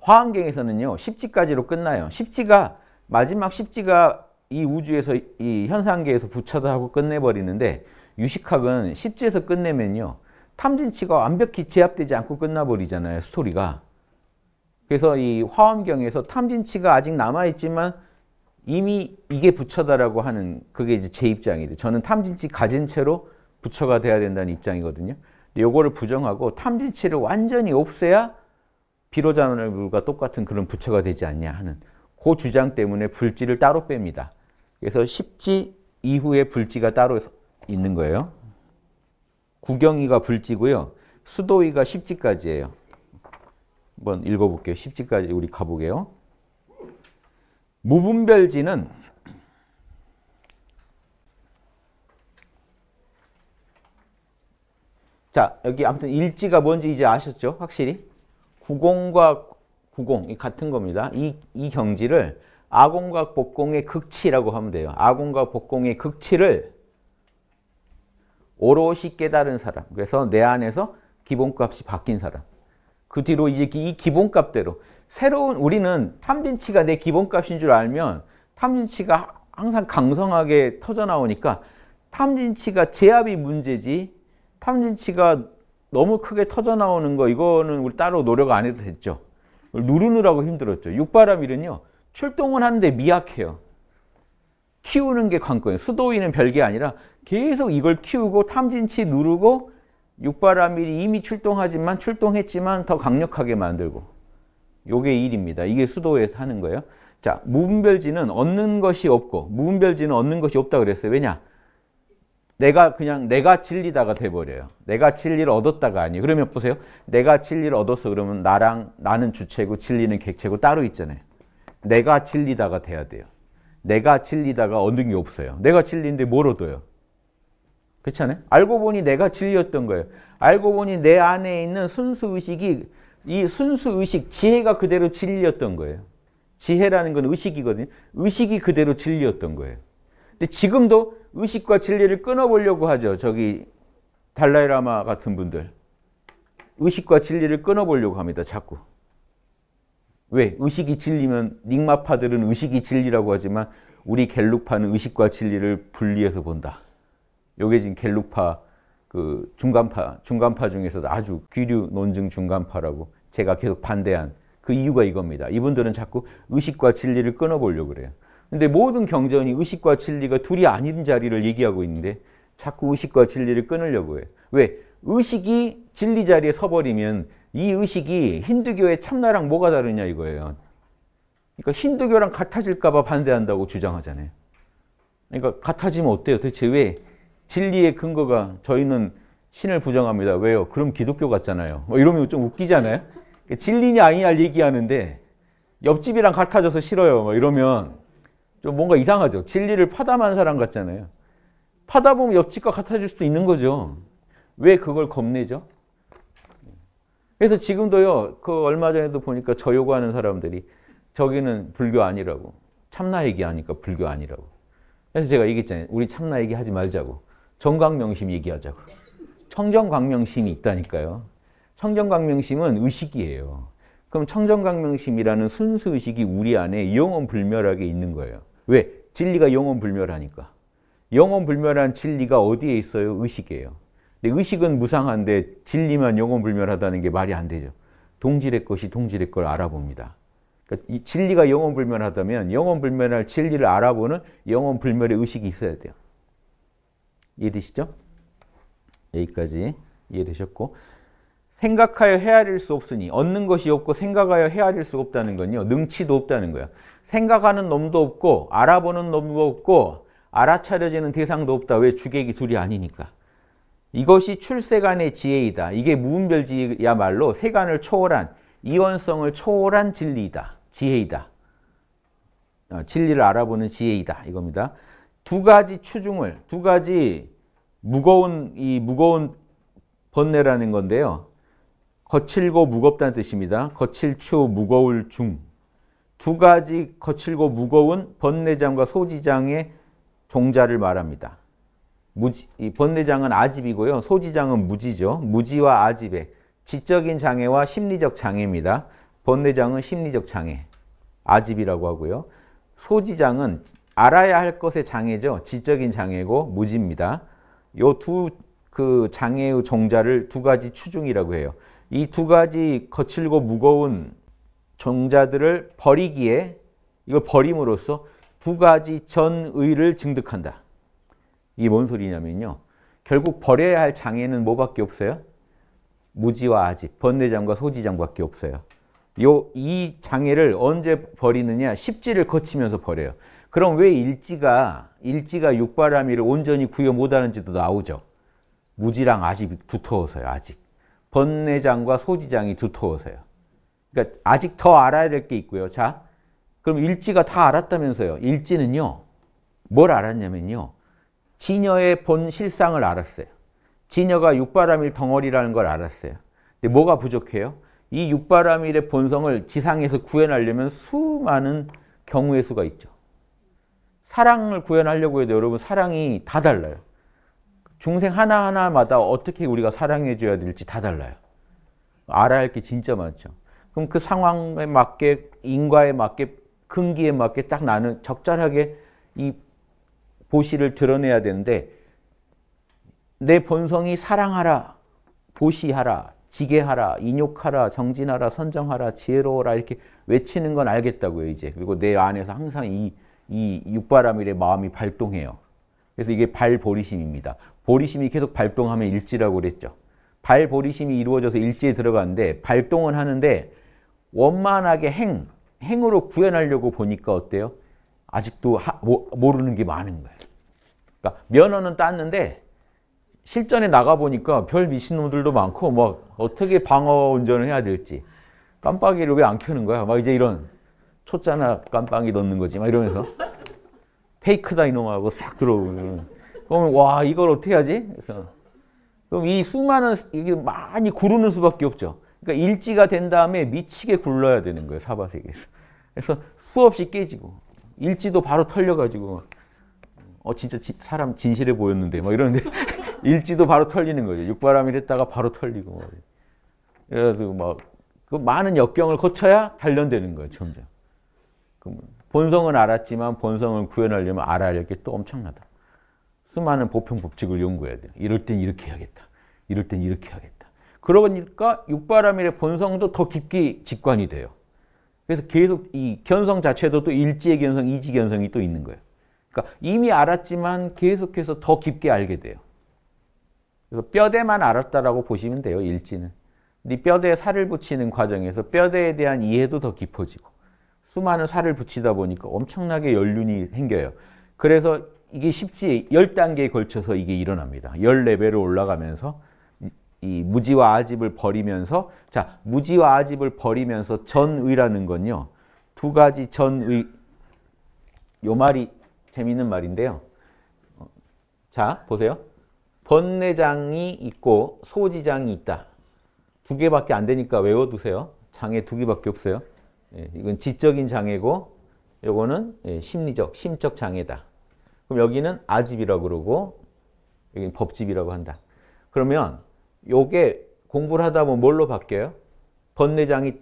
화엄경에서는요. 10지까지로 끝나요. 10지가 마지막 10지가 이 우주에서 이 현상계에서 부처다 하고 끝내버리는데 유식학은 10지에서 끝내면요. 탐진치가 완벽히 제압되지 않고 끝나버리잖아요. 스토리가. 그래서 이 화엄경에서 탐진치가 아직 남아있지만 이미 이게 부처다라고 하는 그게 이제 제입장이에 저는 탐진치 가진 채로 부처가 돼야 된다는 입장이거든요. 요거를 부정하고 탐진치를 완전히 없애야 비로자는 물과 똑같은 그런 부처가 되지 않냐 하는 그 주장 때문에 불지를 따로 뺍니다. 그래서 십지 이후에 불지가 따로 있는 거예요. 구경이가 불지고요. 수도이가 십지까지예요. 한번 읽어볼게요. 10지까지 우리 가보게요. 무분별지는 자 여기 아무튼 일지가 뭔지 이제 아셨죠? 확실히 구공과 구공 같은 겁니다. 이, 이 경지를 아공과 복공의 극치라고 하면 돼요. 아공과 복공의 극치를 오롯이 깨달은 사람. 그래서 내 안에서 기본값이 바뀐 사람. 그 뒤로 이제 이 기본값대로 새로운 우리는 탐진치가 내 기본값인 줄 알면 탐진치가 항상 강성하게 터져나오니까 탐진치가 제압이 문제지 탐진치가 너무 크게 터져나오는 거 이거는 우리 따로 노력 안 해도 됐죠. 누르느라고 힘들었죠. 육바람일은요. 출동은 하는데 미약해요. 키우는 게 관건이에요. 수도위는 별게 아니라 계속 이걸 키우고 탐진치 누르고 육바라밀이 이미 출동하지만 출동했지만 더 강력하게 만들고 요게 일입니다 이게 수도에서 하는 거예요. 자, 무분별지는 얻는 것이 없고 무분별지는 얻는 것이 없다 그랬어요. 왜냐? 내가 그냥 내가 진리다가 돼버려요. 내가 진리를 얻었다가 아니에요. 그러면 보세요. 내가 진리를 얻었어 그러면 나랑 나는 주체고 진리는 객체고 따로 있잖아요. 내가 진리다가 돼야 돼요. 내가 진리다가 얻는 게 없어요. 내가 진리인데 뭘 얻어요? 그렇지 않아요? 알고 보니 내가 진리였던 거예요. 알고 보니 내 안에 있는 순수의식이 이 순수의식, 지혜가 그대로 진리였던 거예요. 지혜라는 건 의식이거든요. 의식이 그대로 진리였던 거예요. 근데 지금도 의식과 진리를 끊어보려고 하죠. 저기 달라이라마 같은 분들. 의식과 진리를 끊어보려고 합니다. 자꾸. 왜? 의식이 진리면 닉마파들은 의식이 진리라고 하지만 우리 갤룩파는 의식과 진리를 분리해서 본다. 요게 지금 갤룩파 그 중간파, 중간파 중에서 아주 귀류 논증 중간파라고 제가 계속 반대한 그 이유가 이겁니다. 이분들은 자꾸 의식과 진리를 끊어보려고 그래요. 근데 모든 경전이 의식과 진리가 둘이 아닌 자리를 얘기하고 있는데 자꾸 의식과 진리를 끊으려고 해요. 왜? 의식이 진리 자리에 서버리면 이 의식이 힌두교의 참나랑 뭐가 다르냐 이거예요. 그러니까 힌두교랑 같아질까 봐 반대한다고 주장하잖아요. 그러니까 같아지면 어때요? 대체왜 진리의 근거가 저희는 신을 부정합니다. 왜요? 그럼 기독교 같잖아요. 뭐 이러면 좀 웃기잖아요. 그러니까 진리냐 아니냐 얘기하는데 옆집이랑 같아져서 싫어요. 뭐 이러면 좀 뭔가 이상하죠. 진리를 파담한 사람 같잖아요. 파다 보면 옆집과 같아질 수 있는 거죠. 왜 그걸 겁내죠? 그래서 지금도요, 그 얼마 전에도 보니까 저 요구하는 사람들이 저기는 불교 아니라고. 참나 얘기하니까 불교 아니라고. 그래서 제가 얘기했잖아요. 우리 참나 얘기하지 말자고. 정광명심 얘기하자고. 청정광명심이 있다니까요. 청정광명심은 의식이에요. 그럼 청정광명심이라는 순수 의식이 우리 안에 영원 불멸하게 있는 거예요. 왜? 진리가 영원 불멸하니까. 영원 불멸한 진리가 어디에 있어요? 의식이에요. 근데 의식은 무상한데 진리만 영원 불멸하다는 게 말이 안 되죠. 동질의 것이 동질의 걸 알아봅니다. 그러니까 이 진리가 영원 불멸하다면 영원 불멸할 진리를 알아보는 영원 불멸의 의식이 있어야 돼요. 이해되시죠? 여기까지 이해되셨고 생각하여 헤아릴 수 없으니 얻는 것이 없고 생각하여 헤아릴 수 없다는 건요. 능치도 없다는 거야. 생각하는 놈도 없고 알아보는 놈도 없고 알아차려지는 대상도 없다. 왜? 주객이 둘이 아니니까. 이것이 출세간의 지혜이다. 이게 무분별지야말로 세간을 초월한 이원성을 초월한 진리이다. 지혜이다. 어, 진리를 알아보는 지혜이다. 이겁니다. 두 가지 추중을, 두 가지 무거운, 이 무거운 번뇌라는 건데요. 거칠고 무겁다는 뜻입니다. 거칠 추, 무거울 중. 두 가지 거칠고 무거운 번뇌장과 소지장의 종자를 말합니다. 무지, 번뇌장은 아집이고요. 소지장은 무지죠. 무지와 아집의 지적인 장애와 심리적 장애입니다. 번뇌장은 심리적 장애, 아집이라고 하고요. 소지장은 알아야 할 것의 장애죠. 지적인 장애고 무지입니다. 요 두 그 장애의 종자를 두 가지 추중이라고 해요. 이 두 가지 거칠고 무거운 종자들을 버리기에 이걸 버림으로써 두 가지 전의를 증득한다. 이게 뭔 소리냐면요. 결국 버려야 할 장애는 뭐밖에 없어요? 무지와 아집, 번뇌장과 소지장밖에 없어요. 요 이 장애를 언제 버리느냐? 십지를 거치면서 버려요. 그럼 왜 일지가 일지가 육바라이를 온전히 구현 못하는지도 나오죠. 무지랑 아직 두터워서요. 아직 번뇌장과 소지장이 두터워서요. 그러니까 아직 더 알아야 될 게 있고요. 자, 그럼 일지가 다 알았다면서요. 일지는요. 뭘 알았냐면요. 진여의 본 실상을 알았어요. 진여가 육바람일 덩어리라는 걸 알았어요. 근데 뭐가 부족해요? 이 육바람일의 본성을 지상에서 구현하려면 수많은 경우의 수가 있죠. 사랑을 구현하려고 해도 여러분 사랑이 다 달라요. 중생 하나하나마다 어떻게 우리가 사랑해줘야 될지 다 달라요. 알아야 할 게 진짜 많죠. 그럼 그 상황에 맞게, 인과에 맞게, 근기에 맞게 딱 나는 적절하게 이 보시를 드러내야 되는데 내 본성이 사랑하라, 보시하라, 지게하라, 인욕하라, 정진하라, 선정하라, 지혜로워라 이렇게 외치는 건 알겠다고요, 이제. 그리고 내 안에서 항상 이이 육바라밀의 마음이 발동해요. 그래서 이게 발보리심입니다. 보리심이 계속 발동하면 일지라고 그랬죠. 발보리심이 이루어져서 일지에 들어가는데 발동은 하는데 원만하게 행, 행으로 구현하려고 보니까 어때요? 아직도 하, 모, 모르는 게 많은 거예요. 그러니까 면허는 땄는데 실전에 나가보니까 별 미친놈들도 많고 뭐 어떻게 방어 운전을 해야 될지 깜빡이를 왜 안 켜는 거야? 막 이제 이런 초짜나 깜빵이 넣는 거지 막 이러면서 페이크다 이놈하고 싹 들어오고 그러와 이걸 어떻게 하지? 그래서 그럼 이 수많은 이게 많이 구르는 수밖에 없죠. 그러니까 일지가 된 다음에 미치게 굴러야 되는 거예요 사바세계에서. 그래서 수없이 깨지고 일지도 바로 털려가지고 어 진짜 지, 사람 진실해 보였는데 막 이러는데 일지도 바로 털리는 거죠. 육바람이 했다가 바로 털리고 그래가지고 그 많은 역경을 거쳐야 단련되는 거예요 점점. 그 뭐, 본성은 알았지만 본성을 구현하려면 알아야 할 게 또 엄청나다. 수많은 보편 법칙을 연구해야 돼. 이럴 땐 이렇게 해야겠다. 이럴 땐 이렇게 해야겠다. 그러니까 육바라밀의 본성도 더 깊게 직관이 돼요. 그래서 계속 이 견성 자체도 또 일지의 견성, 이지 견성이 또 있는 거예요. 그러니까 이미 알았지만 계속해서 더 깊게 알게 돼요. 그래서 뼈대만 알았다라고 보시면 돼요, 일지는. 근 뼈대에 살을 붙이는 과정에서 뼈대에 대한 이해도 더 깊어지고 수많은 살을 붙이다 보니까 엄청나게 연륜이 생겨요. 그래서 이게 쉽지 10단계에 걸쳐서 이게 일어납니다. 10레벨로 올라가면서 이 무지와 아집을 버리면서 자 무지와 아집을 버리면서 전의라는 건요. 두 가지 전의 요 말이 재밌는 말인데요. 어, 자 보세요. 번뇌장이 있고 소지장이 있다. 두 개밖에 안 되니까 외워두세요. 장에 두 개밖에 없어요. 예, 이건 지적인 장애고 요거는 예, 심리적, 심적 장애다. 그럼 여기는 아집이라고 그러고 여기는 법집이라고 한다. 그러면 요게 공부를 하다 보면 뭘로 바뀌어요? 번뇌장이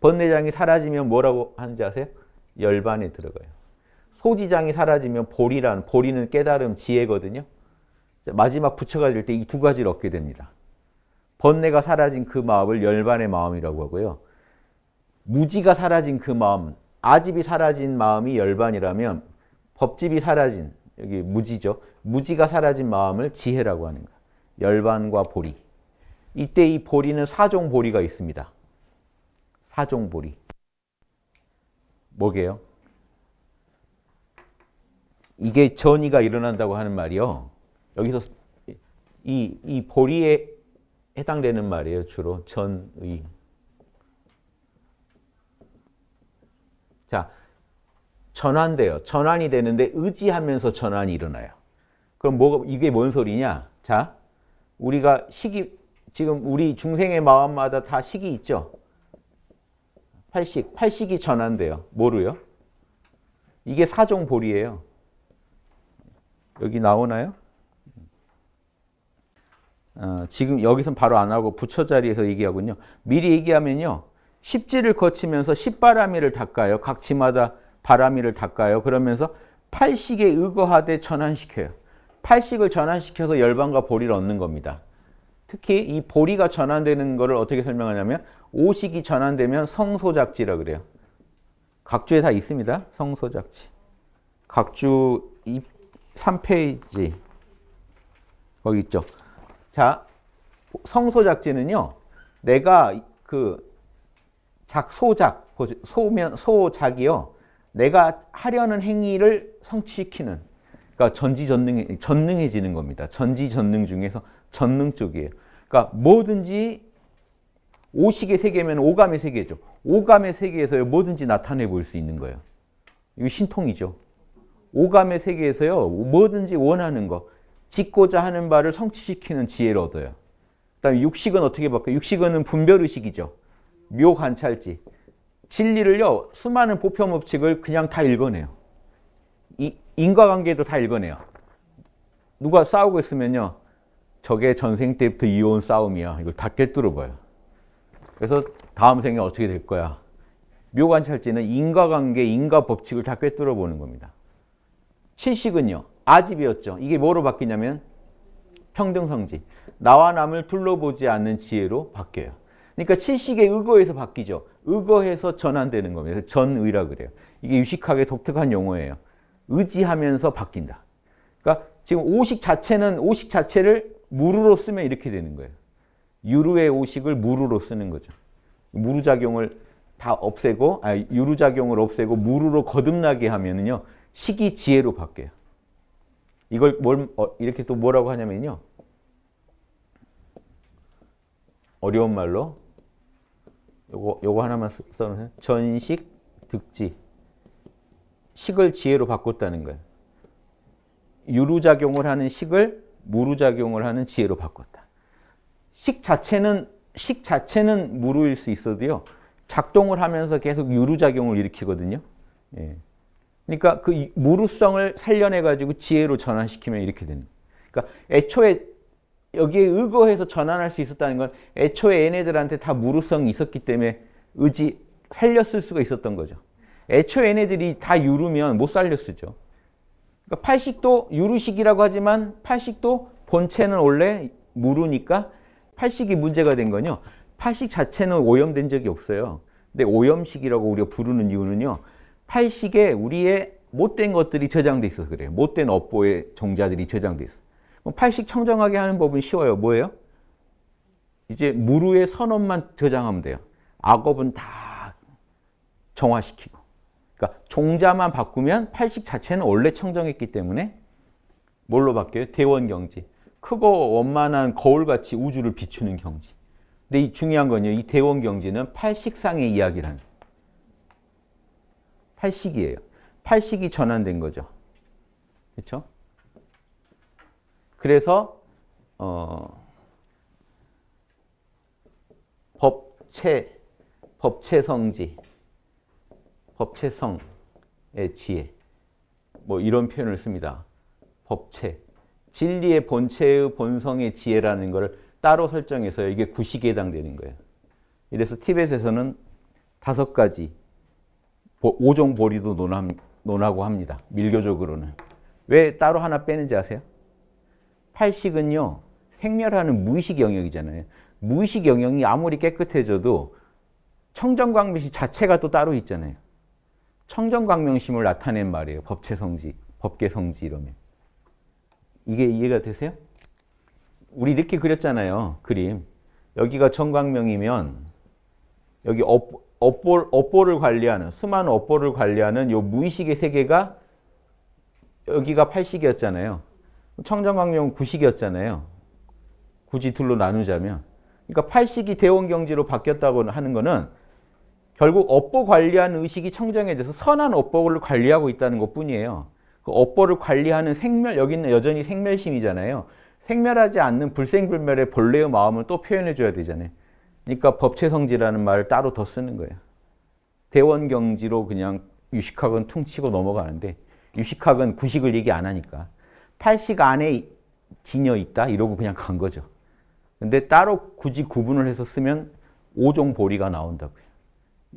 번뇌장이 사라지면 뭐라고 하는지 아세요? 열반에 들어가요. 소지장이 사라지면 보리라는 보리는 깨달음 지혜거든요. 마지막 부처가 될 때 이 두 가지를 얻게 됩니다. 번뇌가 사라진 그 마음을 열반의 마음이라고 하고요. 무지가 사라진 그 마음, 아집이 사라진 마음이 열반이라면 법집이 사라진, 여기 무지죠. 무지가 사라진 마음을 지혜라고 하는 거예요. 열반과 보리. 이때 이 보리는 사종 보리가 있습니다. 사종 보리. 뭐게요? 이게 전이가 일어난다고 하는 말이요. 여기서 이, 이 보리에 해당되는 말이에요. 주로 전의. 자, 전환돼요. 전환이 되는데 의지하면서 전환이 일어나요. 그럼 뭐 이게 뭔 소리냐? 자, 우리가 시기 지금 우리 중생의 마음마다 다 식이 있죠. 팔식, 팔식이 전환돼요. 뭐로요? 이게 사종볼이에요. 여기 나오나요? 어, 지금 여기선 바로 안 하고 부처 자리에서 얘기하군요. 미리 얘기하면요. 십지를 거치면서 십바람이를 닦아요. 각 지마다 바람이를 닦아요. 그러면서 팔식에 의거하되 전환시켜요. 팔식을 전환시켜서 열방과 보리를 얻는 겁니다. 특히 이 보리가 전환되는 것을 어떻게 설명하냐면 오식이 전환되면 성소작지라 그래요. 각주에 다 있습니다. 성소작지. 각주 3페이지 거기 있죠. 자, 성소작지는요. 내가 그 작, 소작, 소면, 소작이요. 내가 하려는 행위를 성취시키는, 그러니까 전지전능, 전능해지는 겁니다. 전지전능 중에서 전능 쪽이에요. 그러니까 뭐든지 오식의 세계면 오감의 세계죠. 오감의 세계에서 뭐든지 나타내 볼수 있는 거예요. 이거 신통이죠. 오감의 세계에서요. 뭐든지 원하는 거, 짓고자 하는 바를 성취시키는 지혜를 얻어요. 그다음 육식은 어떻게 바꿔요? 육식은 분별의식이죠. 묘관찰지. 진리를요, 수많은 보편 법칙을 그냥 다 읽어내요. 이, 인과관계도 다 읽어내요. 누가 싸우고 있으면요, 저게 전생 때부터 이혼 싸움이야. 이걸 다 꿰뚫어 봐요. 그래서 다음 생에 어떻게 될 거야. 묘관찰지는 인과관계, 인과법칙을 다 꿰뚫어 보는 겁니다. 칠식은요. 아집이었죠. 이게 뭐로 바뀌냐면 평등성지. 나와 남을 둘러보지 않는 지혜로 바뀌어요. 그러니까 칠식의 의거에서 바뀌죠. 의거해서 전환되는 겁니다. 전의라 그래요. 이게 유식학의 독특한 용어예요. 의지하면서 바뀐다. 그러니까 지금 오식 자체는 오식 자체를 무르로 쓰면 이렇게 되는 거예요. 유루의 오식을 무르로 쓰는 거죠. 무르작용을 다 없애고 아, 유루작용을 없애고 무르로 거듭나게 하면은요. 식이 지혜로 바뀌어요. 이걸 뭘 어, 이렇게 또 뭐라고 하냐면요. 어려운 말로 요거 요거 하나만 써놓으세요. 전식 득지 식을 지혜로 바꿨다는 거예요. 유루작용을 하는 식을 무루작용을 하는 지혜로 바꿨다. 식 자체는 식 자체는 무루일 수 있어도요. 작동을 하면서 계속 유루작용을 일으키거든요. 예. 그러니까 그 무루성을 살려내 가지고 지혜로 전환시키면 이렇게 되는. 그러니까 애초에 여기에 의거해서 전환할 수 있었다는 건 애초에 얘네들한테 다 무르성이 있었기 때문에 의지 살렸을 수가 있었던 거죠. 애초에 얘네들이 다 유르면 못 살렸으죠. 그러니까 팔식도 유르식이라고 하지만 팔식도 본체는 원래 무르니까 팔식이 문제가 된 건요. 팔식 자체는 오염된 적이 없어요. 근데 오염식이라고 우리가 부르는 이유는요. 팔식에 우리의 못된 것들이 저장돼 있어서 그래요. 못된 업보의 종자들이 저장돼 있어 요뭐 팔식 청정하게 하는 법은 쉬워요. 뭐예요? 이제 무루의 선언만 저장하면 돼요. 악업은 다 정화시키고. 그러니까 종자만 바꾸면 팔식 자체는 원래 청정했기 때문에 뭘로 바뀌어요? 대원경지. 크고 원만한 거울같이 우주를 비추는 경지. 근데 이 중요한 건요. 이 대원경지는 팔식상의 이야기라는 팔식이에요. 팔식이 전환된 거죠. 그렇죠? 그래서 어, 법체, 법체성지, 법체성의 지혜 뭐 이런 표현을 씁니다. 법체, 진리의 본체의 본성의 지혜라는 것을 따로 설정해서 이게 구식에 해당되는 거예요. 이래서 티벳에서는 다섯 가지 오종 보리도 논하고 합니다. 밀교적으로는. 왜 따로 하나 빼는지 아세요? 팔식은요, 생멸하는 무의식 영역이잖아요. 무의식 영역이 아무리 깨끗해져도 청정광명심 자체가 또 따로 있잖아요. 청정광명심을 나타낸 말이에요. 법체성지, 법계성지 이러면. 이게 이해가 되세요? 우리 이렇게 그렸잖아요. 그림. 여기가 청광명이면 여기 업, 업보, 업보 관리하는 수많은 업보를 관리하는 요 무의식의 세계가 여기가 팔식이었잖아요. 청정강령은 구식이었잖아요. 굳이 둘로 나누자면. 그러니까 팔식이 대원경지로 바뀌었다고 하는 것은 결국 업보 관리하는 의식이 청정에 대해서 선한 업보를 관리하고 있다는 것뿐이에요. 그 업보를 관리하는 생멸, 여기는 여전히 생멸심이잖아요. 생멸하지 않는 불생불멸의 본래의 마음을 또 표현해줘야 되잖아요. 그러니까 법체성지라는 말을 따로 더 쓰는 거예요. 대원경지로 그냥 유식학은 퉁치고 넘어가는데 유식학은 구식을 얘기 안 하니까. 8식 안에 지녀 있다 이러고 그냥 간 거죠. 근데 따로 굳이 구분을 해서 쓰면 5종 보리가 나온다고요.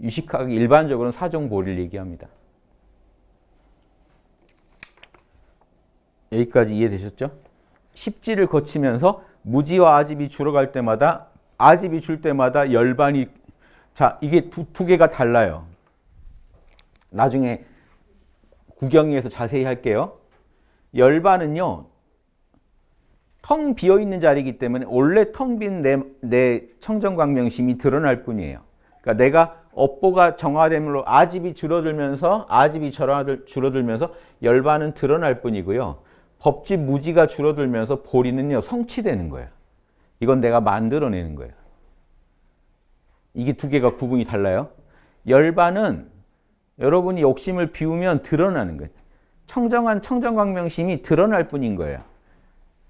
유식하게 일반적으로는 4종 보리를 얘기합니다. 여기까지 이해되셨죠? 십지를 거치면서 무지와 아집이 줄어갈 때마다 아집이 줄 때마다 열반이 자 이게 두, 두 개가 달라요. 나중에 구경에서 자세히 할게요. 열반은요. 텅 비어있는 자리이기 때문에 원래 텅 빈내내 청정광명심이 드러날 뿐이에요. 그러니까 내가 업보가 정화됨으로 아집이 줄어들면서 아집이 줄어들면서 열반은 드러날 뿐이고요. 법지 무지가 줄어들면서 보리는요. 성취되는 거예요. 이건 내가 만들어내는 거예요. 이게 두 개가 구분이 달라요. 열반은 여러분이 욕심을 비우면 드러나는 거예요. 청정한 청정광명심이 드러날 뿐인 거예요.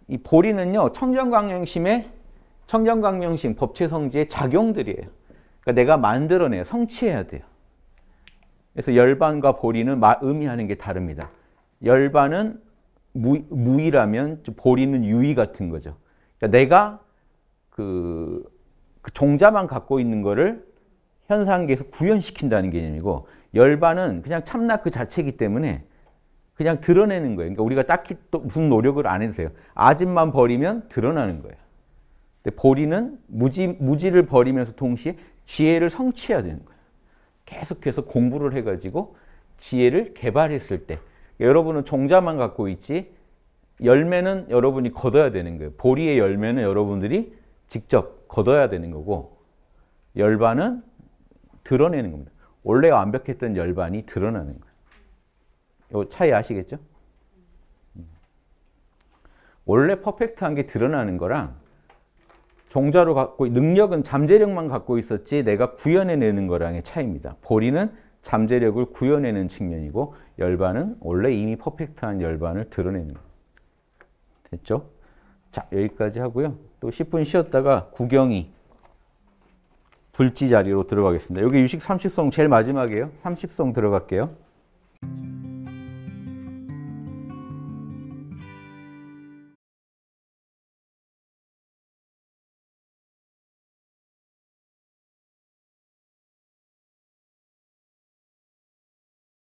이 보리는요, 청정광명심의 청정광명심 법체성지의 작용들이에요. 그러니까 내가 만들어내요. 성취해야 돼요. 그래서 열반과 보리는 의미하는 게 다릅니다. 열반은 무, 무의라면 보리는 유의 같은 거죠. 그러니까 내가 그, 그 종자만 갖고 있는 거를 현상계에서 구현시킨다는 개념이고 열반은 그냥 참나 그 자체이기 때문에 그냥 드러내는 거예요. 그러니까 우리가 딱히 무슨 노력을 안 해도 돼요. 아집만 버리면 드러나는 거예요. 근데 버리는 무지, 무지를 버리면서 동시에 지혜를 성취해야 되는 거예요. 계속해서 공부를 해가지고 지혜를 개발했을 때 그러니까 여러분은 종자만 갖고 있지 열매는 여러분이 걷어야 되는 거예요. 보리의 열매는 여러분들이 직접 걷어야 되는 거고 열반은 드러내는 겁니다. 원래 완벽했던 열반이 드러나는 거예요. 요 차이 아시겠죠? 음. 원래 퍼펙트한 게 드러나는 거랑 종자로 갖고 능력은 잠재력만 갖고 있었지 내가 구현해내는 거랑의 차이입니다. 보리는 잠재력을 구현해내는 측면이고 열반은 원래 이미 퍼펙트한 열반을 드러내는 됐죠? 자 여기까지 하고요. 또 10분 쉬었다가 구경이 불지 자리로 들어가겠습니다. 여기 유식 삼십성 제일 마지막이에요. 삼십성 들어갈게요.